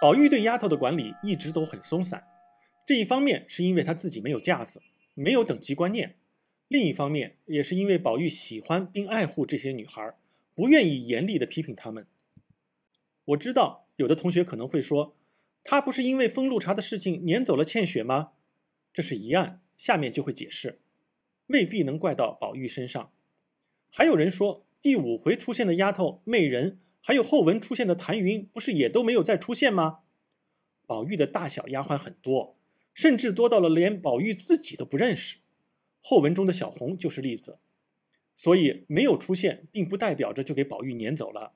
宝玉对丫头的管理一直都很松散，这一方面是因为他自己没有架子，没有等级观念；另一方面也是因为宝玉喜欢并爱护这些女孩，不愿意严厉的批评她们。我知道有的同学可能会说，他不是因为封路茶的事情撵走了倩雪吗？这是一案，下面就会解释，未必能怪到宝玉身上。还有人说，第五回出现的丫头媚人。还有后文出现的谭云，不是也都没有再出现吗？宝玉的大小丫鬟很多，甚至多到了连宝玉自己都不认识。后文中的小红就是例子，所以没有出现，并不代表着就给宝玉撵走了。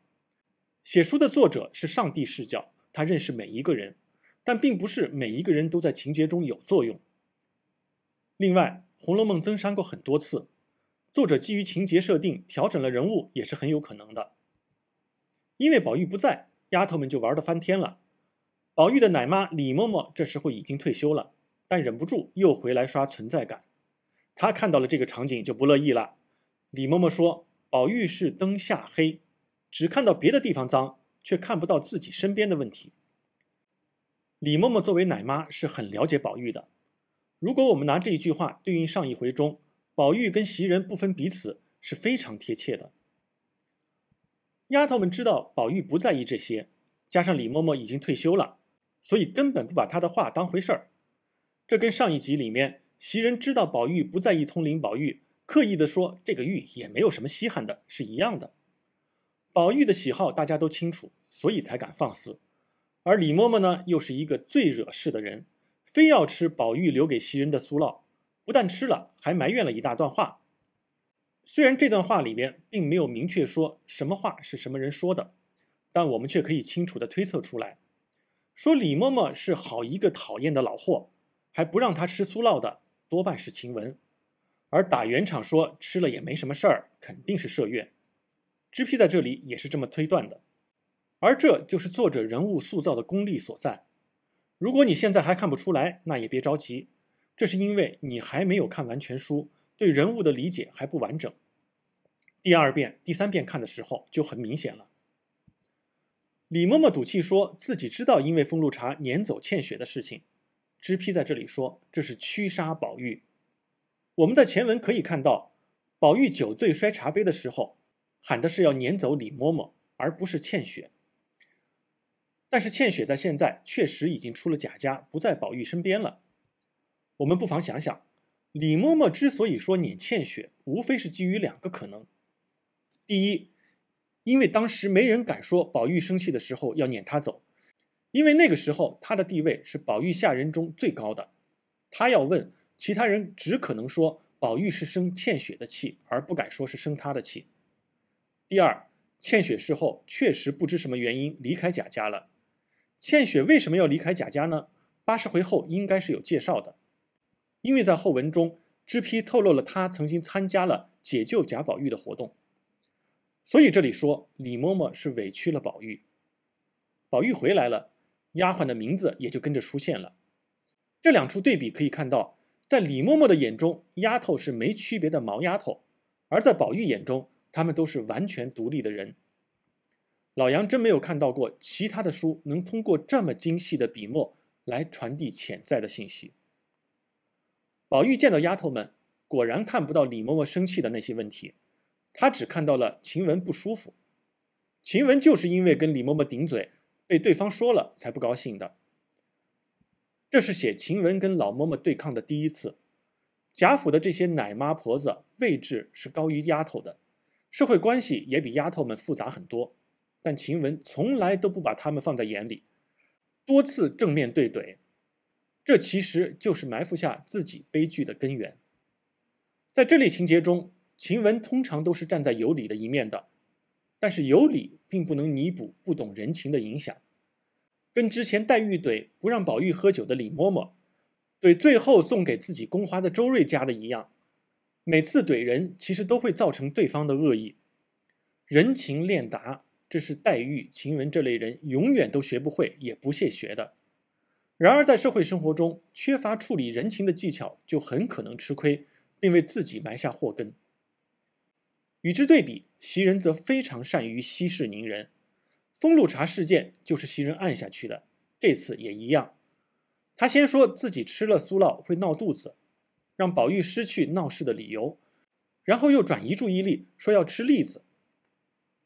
写书的作者是上帝视角，他认识每一个人，但并不是每一个人都在情节中有作用。另外，《红楼梦》增删过很多次，作者基于情节设定调整了人物，也是很有可能的。因为宝玉不在，丫头们就玩的翻天了。宝玉的奶妈李嬷嬷这时候已经退休了，但忍不住又回来刷存在感。她看到了这个场景就不乐意了。李嬷嬷说：“宝玉是灯下黑，只看到别的地方脏，却看不到自己身边的问题。”李嬷嬷作为奶妈是很了解宝玉的。如果我们拿这一句话对应上一回中宝玉跟袭人不分彼此，是非常贴切的。丫头们知道宝玉不在意这些，加上李嬷嬷已经退休了，所以根本不把她的话当回事儿。这跟上一集里面袭人知道宝玉不在意通灵宝玉，刻意的说这个玉也没有什么稀罕的是一样的。宝玉的喜好大家都清楚，所以才敢放肆。而李嬷嬷呢，又是一个最惹事的人，非要吃宝玉留给袭人的酥酪，不但吃了，还埋怨了一大段话。虽然这段话里面并没有明确说什么话是什么人说的，但我们却可以清楚地推测出来，说李嬷嬷是好一个讨厌的老货，还不让她吃酥酪的，多半是晴雯；而打圆场说吃了也没什么事儿，肯定是麝月。知批在这里也是这么推断的，而这就是作者人物塑造的功力所在。如果你现在还看不出来，那也别着急，这是因为你还没有看完全书。对人物的理解还不完整。第二遍、第三遍看的时候就很明显了。李嬷嬷赌气说自己知道，因为封路茶撵走倩雪的事情。脂批在这里说这是驱杀宝玉。我们在前文可以看到，宝玉酒醉摔茶杯的时候喊的是要撵走李嬷嬷，而不是倩雪。但是倩雪在现在确实已经出了贾家，不在宝玉身边了。我们不妨想想。李嬷嬷之所以说撵倩雪，无非是基于两个可能：第一，因为当时没人敢说宝玉生气的时候要撵她走，因为那个时候她的地位是宝玉下人中最高的，他要问其他人，只可能说宝玉是生倩雪的气，而不敢说是生她的气。第二，倩雪事后确实不知什么原因离开贾家了。倩雪为什么要离开贾家呢？八十回后应该是有介绍的。因为在后文中，脂批透露了他曾经参加了解救贾宝玉的活动，所以这里说李嬷嬷是委屈了宝玉。宝玉回来了，丫鬟的名字也就跟着出现了。这两处对比可以看到，在李嬷嬷的眼中，丫头是没区别的毛丫头；而在宝玉眼中，他们都是完全独立的人。老杨真没有看到过其他的书能通过这么精细的笔墨来传递潜在的信息。宝玉见到丫头们，果然看不到李嬷嬷生气的那些问题，他只看到了晴雯不舒服。晴雯就是因为跟李嬷嬷顶嘴，被对方说了才不高兴的。这是写晴雯跟老嬷嬷对抗的第一次。贾府的这些奶妈婆子位置是高于丫头的，社会关系也比丫头们复杂很多，但晴雯从来都不把他们放在眼里，多次正面对怼。这其实就是埋伏下自己悲剧的根源。在这类情节中，晴雯通常都是站在有理的一面的，但是有理并不能弥补不懂人情的影响。跟之前黛玉怼不让宝玉喝酒的李嬷嬷，怼最后送给自己宫花的周瑞家的一样，每次怼人其实都会造成对方的恶意。人情练达，这是黛玉、晴雯这类人永远都学不会，也不屑学的。然而，在社会生活中，缺乏处理人情的技巧，就很可能吃亏，并为自己埋下祸根。与之对比，袭人则非常善于息事宁人。封路茶事件就是袭人按下去的，这次也一样。他先说自己吃了酥酪会闹肚子，让宝玉失去闹事的理由，然后又转移注意力，说要吃栗子。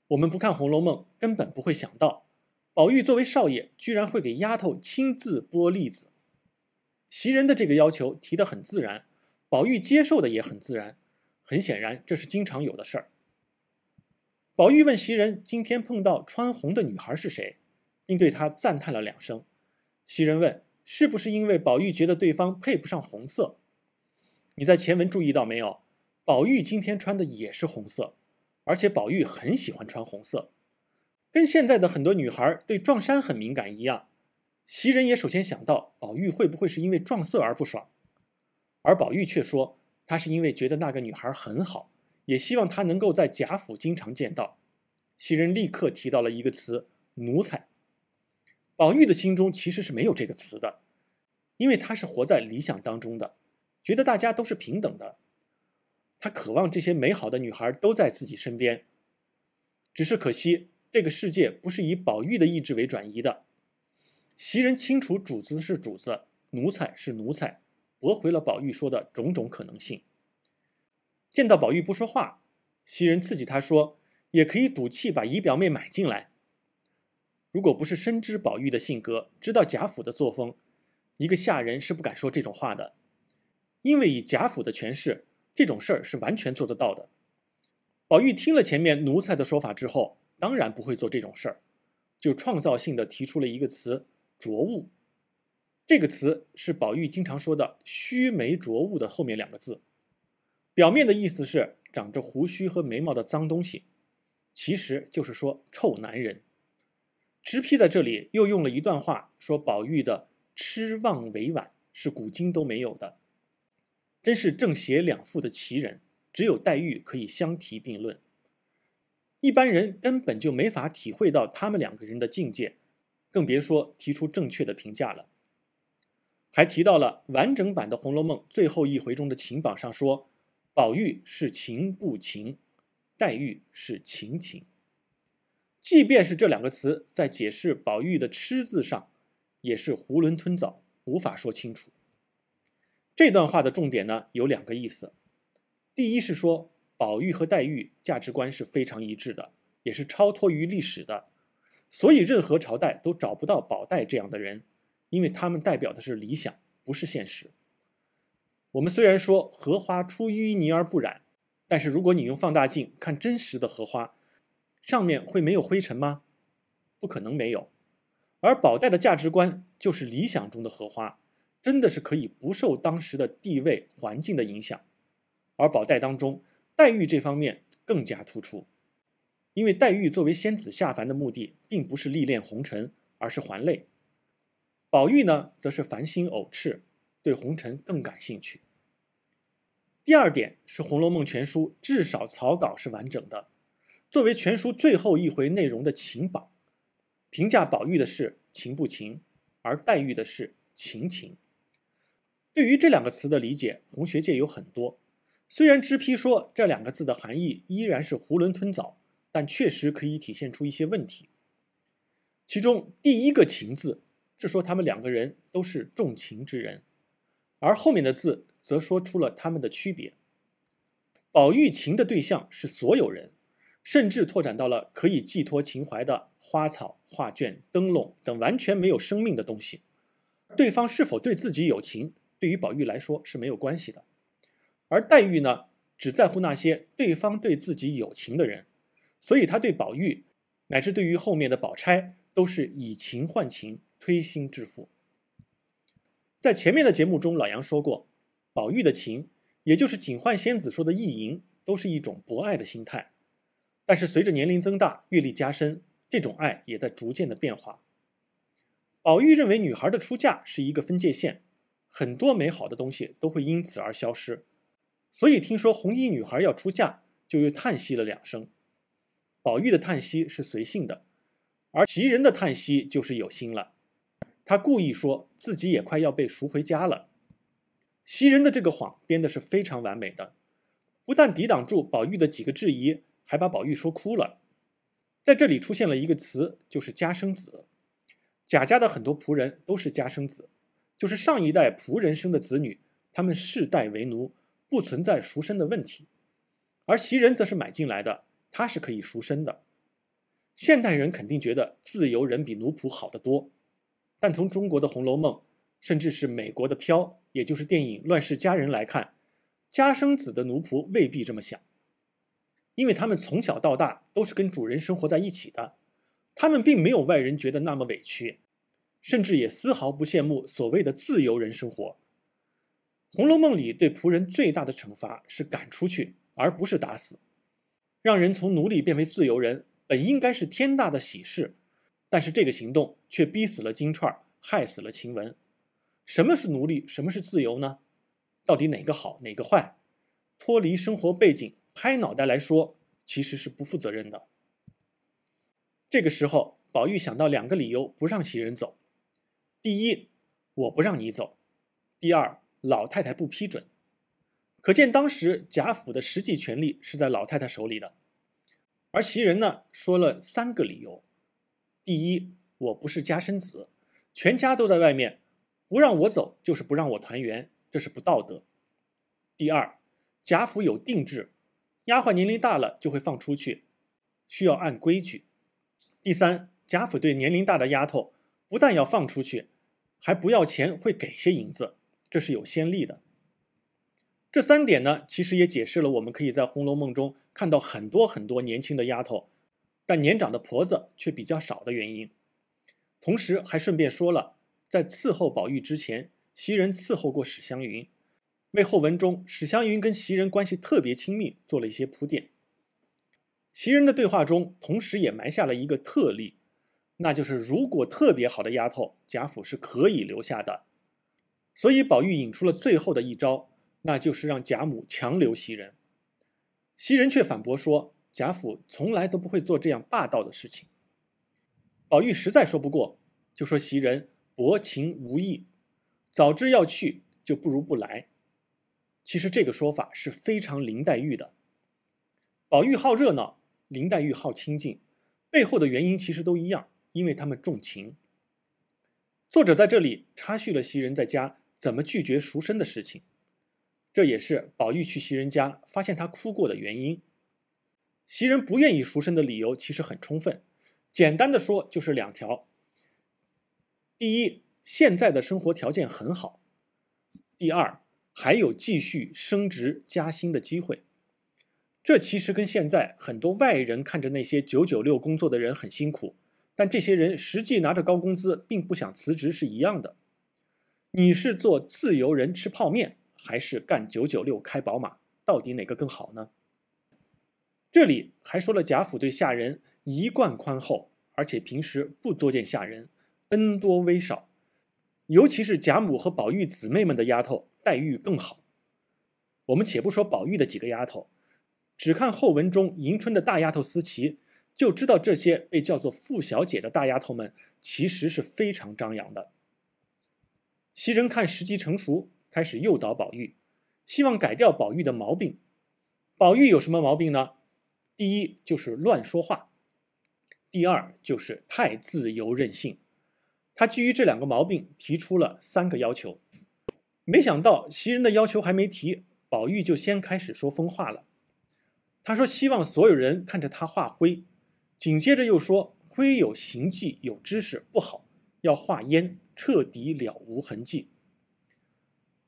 我们不看《红楼梦》，根本不会想到。宝玉作为少爷，居然会给丫头亲自剥栗子。袭人的这个要求提得很自然，宝玉接受的也很自然。很显然，这是经常有的事儿。宝玉问袭人：“今天碰到穿红的女孩是谁？”并对她赞叹了两声。袭人问：“是不是因为宝玉觉得对方配不上红色？”你在前文注意到没有？宝玉今天穿的也是红色，而且宝玉很喜欢穿红色。跟现在的很多女孩对撞衫很敏感一样，袭人也首先想到宝玉会不会是因为撞色而不爽，而宝玉却说他是因为觉得那个女孩很好，也希望她能够在贾府经常见到。袭人立刻提到了一个词“奴才”，宝玉的心中其实是没有这个词的，因为他是活在理想当中的，觉得大家都是平等的，他渴望这些美好的女孩都在自己身边，只是可惜。这个世界不是以宝玉的意志为转移的。袭人清楚，主子是主子，奴才是奴才，驳回了宝玉说的种种可能性。见到宝玉不说话，袭人刺激他说：“也可以赌气把姨表妹买进来。”如果不是深知宝玉的性格，知道贾府的作风，一个下人是不敢说这种话的。因为以贾府的权势，这种事儿是完全做得到的。宝玉听了前面奴才的说法之后。当然不会做这种事儿，就创造性的提出了一个词“浊物”。这个词是宝玉经常说的“须眉浊物”的后面两个字，表面的意思是长着胡须和眉毛的脏东西，其实就是说臭男人。直批在这里又用了一段话说：“宝玉的痴妄委婉是古今都没有的，真是正邪两副的奇人，只有黛玉可以相提并论。”一般人根本就没法体会到他们两个人的境界，更别说提出正确的评价了。还提到了完整版的《红楼梦》最后一回中的情榜上说，宝玉是情不情，黛玉是情情。即便是这两个词在解释宝玉的痴字上，也是囫囵吞枣，无法说清楚。这段话的重点呢，有两个意思。第一是说。宝玉和黛玉价值观是非常一致的，也是超脱于历史的，所以任何朝代都找不到宝黛这样的人，因为他们代表的是理想，不是现实。我们虽然说荷花出淤泥而不染，但是如果你用放大镜看真实的荷花，上面会没有灰尘吗？不可能没有。而宝黛的价值观就是理想中的荷花，真的是可以不受当时的地位环境的影响。而宝黛当中。黛玉这方面更加突出，因为黛玉作为仙子下凡的目的，并不是历练红尘，而是还泪。宝玉呢，则是繁心偶斥，对红尘更感兴趣。第二点是《红楼梦》全书至少草稿是完整的，作为全书最后一回内容的情榜，评价宝玉的是“情不情”，而黛玉的是“情情”。对于这两个词的理解，红学界有很多。虽然知批说这两个字的含义依然是囫囵吞枣，但确实可以体现出一些问题。其中第一个“情”字是说他们两个人都是重情之人，而后面的字则说出了他们的区别。宝玉情的对象是所有人，甚至拓展到了可以寄托情怀的花草、画卷、灯笼等完全没有生命的东西。对方是否对自己有情，对于宝玉来说是没有关系的。而黛玉呢，只在乎那些对方对自己有情的人，所以她对宝玉，乃至对于后面的宝钗，都是以情换情，推心置腹。在前面的节目中，老杨说过，宝玉的情，也就是警幻仙子说的意淫，都是一种博爱的心态。但是随着年龄增大、阅历加深，这种爱也在逐渐的变化。宝玉认为女孩的出嫁是一个分界线，很多美好的东西都会因此而消失。所以听说红衣女孩要出嫁，就又叹息了两声。宝玉的叹息是随性的，而袭人的叹息就是有心了。他故意说自己也快要被赎回家了。袭人的这个谎编的是非常完美的，不但抵挡住宝玉的几个质疑，还把宝玉说哭了。在这里出现了一个词，就是家生子。贾家的很多仆人都是家生子，就是上一代仆人生的子女，他们世代为奴。不存在赎身的问题，而袭人则是买进来的，他是可以赎身的。现代人肯定觉得自由人比奴仆好得多，但从中国的《红楼梦》，甚至是美国的《飘》，也就是电影《乱世佳人》来看，家生子的奴仆未必这么想，因为他们从小到大都是跟主人生活在一起的，他们并没有外人觉得那么委屈，甚至也丝毫不羡慕所谓的自由人生活。《红楼梦》里对仆人最大的惩罚是赶出去，而不是打死。让人从奴隶变为自由人，本应该是天大的喜事，但是这个行动却逼死了金钏害死了晴雯。什么是奴隶？什么是自由呢？到底哪个好？哪个坏？脱离生活背景拍脑袋来说，其实是不负责任的。这个时候，宝玉想到两个理由不让袭人走：第一，我不让你走；第二。老太太不批准，可见当时贾府的实际权力是在老太太手里的。而袭人呢，说了三个理由：第一，我不是家生子，全家都在外面，不让我走就是不让我团圆，这是不道德；第二，贾府有定制，丫鬟年龄大了就会放出去，需要按规矩；第三，贾府对年龄大的丫头不但要放出去，还不要钱，会给些银子。这是有先例的。这三点呢，其实也解释了我们可以在《红楼梦》中看到很多很多年轻的丫头，但年长的婆子却比较少的原因。同时，还顺便说了，在伺候宝玉之前，袭人伺候过史湘云，为后文中史湘云跟袭人关系特别亲密做了一些铺垫。袭人的对话中，同时也埋下了一个特例，那就是如果特别好的丫头，贾府是可以留下的。所以，宝玉引出了最后的一招，那就是让贾母强留袭人。袭人却反驳说，贾府从来都不会做这样霸道的事情。宝玉实在说不过，就说袭人薄情无义，早知要去就不如不来。其实这个说法是非常林黛玉的。宝玉好热闹，林黛玉好清静，背后的原因其实都一样，因为他们重情。作者在这里插叙了袭人在家。怎么拒绝赎身的事情？这也是宝玉去袭人家发现他哭过的原因。袭人不愿意赎身的理由其实很充分，简单的说就是两条：第一，现在的生活条件很好；第二，还有继续升职加薪的机会。这其实跟现在很多外人看着那些九九六工作的人很辛苦，但这些人实际拿着高工资，并不想辞职是一样的。你是做自由人吃泡面，还是干九九六开宝马？到底哪个更好呢？这里还说了贾府对下人一贯宽厚，而且平时不作践下人，恩多威少。尤其是贾母和宝玉姊妹们的丫头待遇更好。我们且不说宝玉的几个丫头，只看后文中迎春的大丫头思琪，就知道这些被叫做傅小姐的大丫头们其实是非常张扬的。袭人看时机成熟，开始诱导宝玉，希望改掉宝玉的毛病。宝玉有什么毛病呢？第一就是乱说话，第二就是太自由任性。他基于这两个毛病提出了三个要求。没想到袭人的要求还没提，宝玉就先开始说疯话了。他说：“希望所有人看着他画灰。”紧接着又说：“灰有形迹，有知识不好，要画烟。”彻底了无痕迹。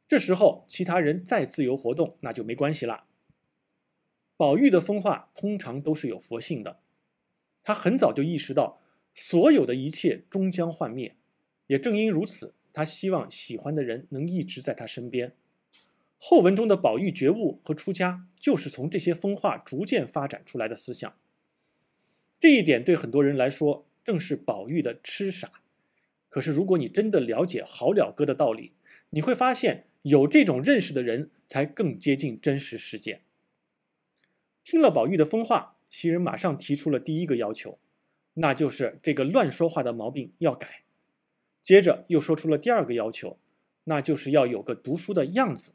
这时候，其他人再自由活动，那就没关系了。宝玉的风化通常都是有佛性的，他很早就意识到所有的一切终将幻灭，也正因如此，他希望喜欢的人能一直在他身边。后文中的宝玉觉悟和出家，就是从这些风化逐渐发展出来的思想。这一点对很多人来说，正是宝玉的痴傻。可是，如果你真的了解好了哥的道理，你会发现有这种认识的人才更接近真实世界。听了宝玉的疯话，袭人马上提出了第一个要求，那就是这个乱说话的毛病要改。接着又说出了第二个要求，那就是要有个读书的样子，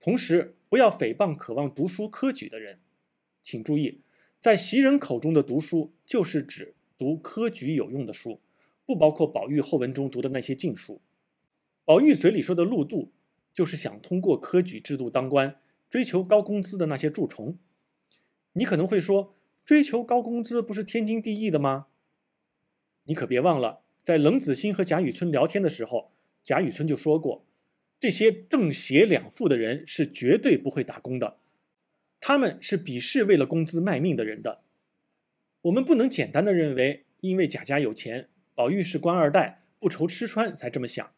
同时不要诽谤渴望读书科举的人。请注意，在袭人口中的“读书”，就是指读科举有用的书。不包括宝玉后文中读的那些禁书，宝玉嘴里说的“禄蠹”，就是想通过科举制度当官、追求高工资的那些蛀虫。你可能会说，追求高工资不是天经地义的吗？你可别忘了，在冷子兴和贾雨村聊天的时候，贾雨村就说过，这些正邪两副的人是绝对不会打工的，他们是鄙视为了工资卖命的人的。我们不能简单的认为，因为贾家有钱。宝玉是官二代，不愁吃穿才这么想。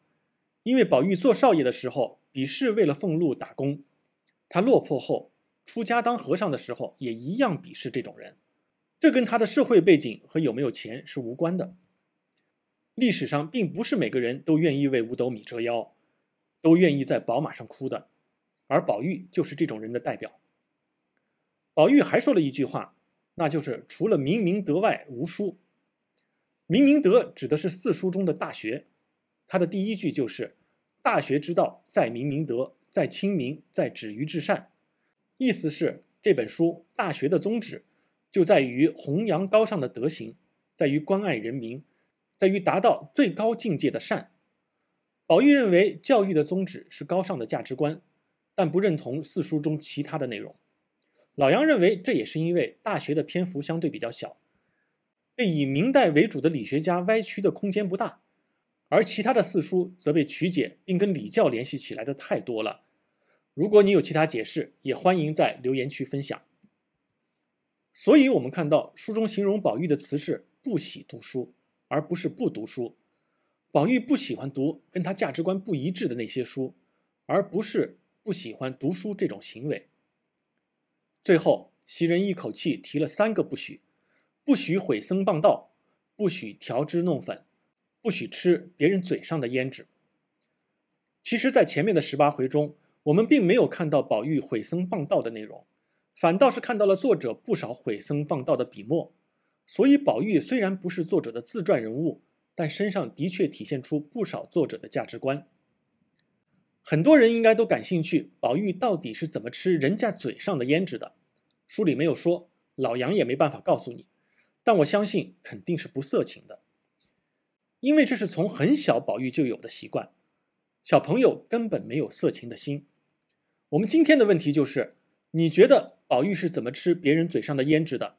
因为宝玉做少爷的时候鄙视为了俸禄打工，他落魄后出家当和尚的时候也一样鄙视这种人。这跟他的社会背景和有没有钱是无关的。历史上并不是每个人都愿意为五斗米折腰，都愿意在宝马上哭的，而宝玉就是这种人的代表。宝玉还说了一句话，那就是“除了明明德外无书”。明明德指的是四书中的《大学》，它的第一句就是“大学之道，在明明德，在亲民，在止于至善”，意思是这本书《大学》的宗旨就在于弘扬高尚的德行，在于关爱人民，在于达到最高境界的善。宝玉认为教育的宗旨是高尚的价值观，但不认同四书中其他的内容。老杨认为这也是因为《大学》的篇幅相对比较小。被以明代为主的理学家歪曲的空间不大，而其他的四书则被曲解并跟礼教联系起来的太多了。如果你有其他解释，也欢迎在留言区分享。所以，我们看到书中形容宝玉的词是“不喜读书”，而不是“不读书”。宝玉不喜欢读跟他价值观不一致的那些书，而不是不喜欢读书这种行为。最后，袭人一口气提了三个“不许”。不许毁僧谤道，不许调脂弄粉，不许吃别人嘴上的胭脂。其实，在前面的十八回中，我们并没有看到宝玉毁僧谤道的内容，反倒是看到了作者不少毁僧谤道的笔墨。所以，宝玉虽然不是作者的自传人物，但身上的确体现出不少作者的价值观。很多人应该都感兴趣，宝玉到底是怎么吃人家嘴上的胭脂的？书里没有说，老杨也没办法告诉你。但我相信肯定是不色情的，因为这是从很小宝玉就有的习惯，小朋友根本没有色情的心。我们今天的问题就是，你觉得宝玉是怎么吃别人嘴上的胭脂的？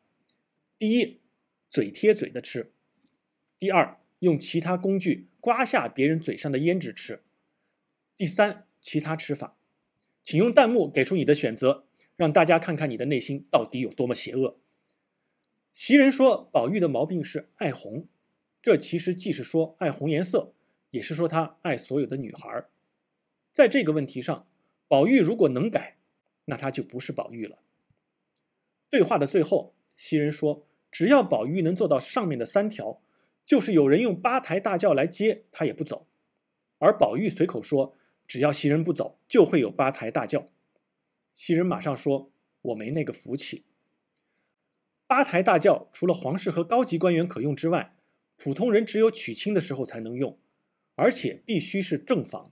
第一，嘴贴嘴的吃；第二，用其他工具刮下别人嘴上的胭脂吃；第三，其他吃法。请用弹幕给出你的选择，让大家看看你的内心到底有多么邪恶。袭人说：“宝玉的毛病是爱红，这其实既是说爱红颜色，也是说他爱所有的女孩儿。在这个问题上，宝玉如果能改，那他就不是宝玉了。”对话的最后，袭人说：“只要宝玉能做到上面的三条，就是有人用八抬大轿来接他也不走。”而宝玉随口说：“只要袭人不走，就会有八抬大轿。”袭人马上说：“我没那个福气。”八抬大轿除了皇室和高级官员可用之外，普通人只有娶亲的时候才能用，而且必须是正房。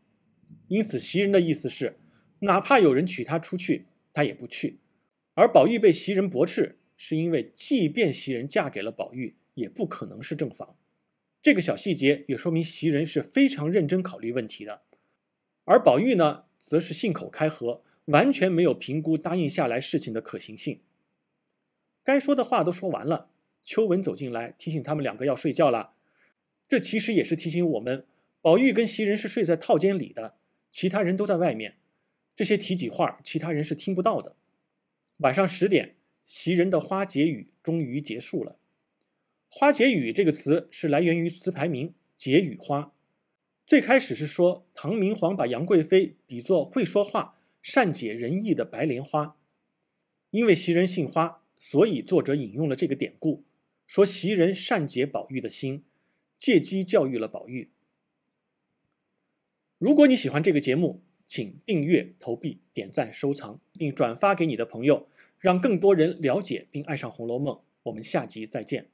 因此，袭人的意思是，哪怕有人娶她出去，她也不去。而宝玉被袭人驳斥，是因为即便袭人嫁给了宝玉，也不可能是正房。这个小细节也说明袭人是非常认真考虑问题的，而宝玉呢，则是信口开河，完全没有评估答应下来事情的可行性。该说的话都说完了。秋文走进来，提醒他们两个要睡觉了。这其实也是提醒我们，宝玉跟袭人是睡在套间里的，其他人都在外面。这些提起话，其他人是听不到的。晚上十点，袭人的花解语终于结束了。花解语这个词是来源于词牌名《解语花》，最开始是说唐明皇把杨贵妃比作会说话、善解人意的白莲花，因为袭人姓花。所以作者引用了这个典故，说袭人善解宝玉的心，借机教育了宝玉。如果你喜欢这个节目，请订阅、投币、点赞、收藏，并转发给你的朋友，让更多人了解并爱上《红楼梦》。我们下集再见。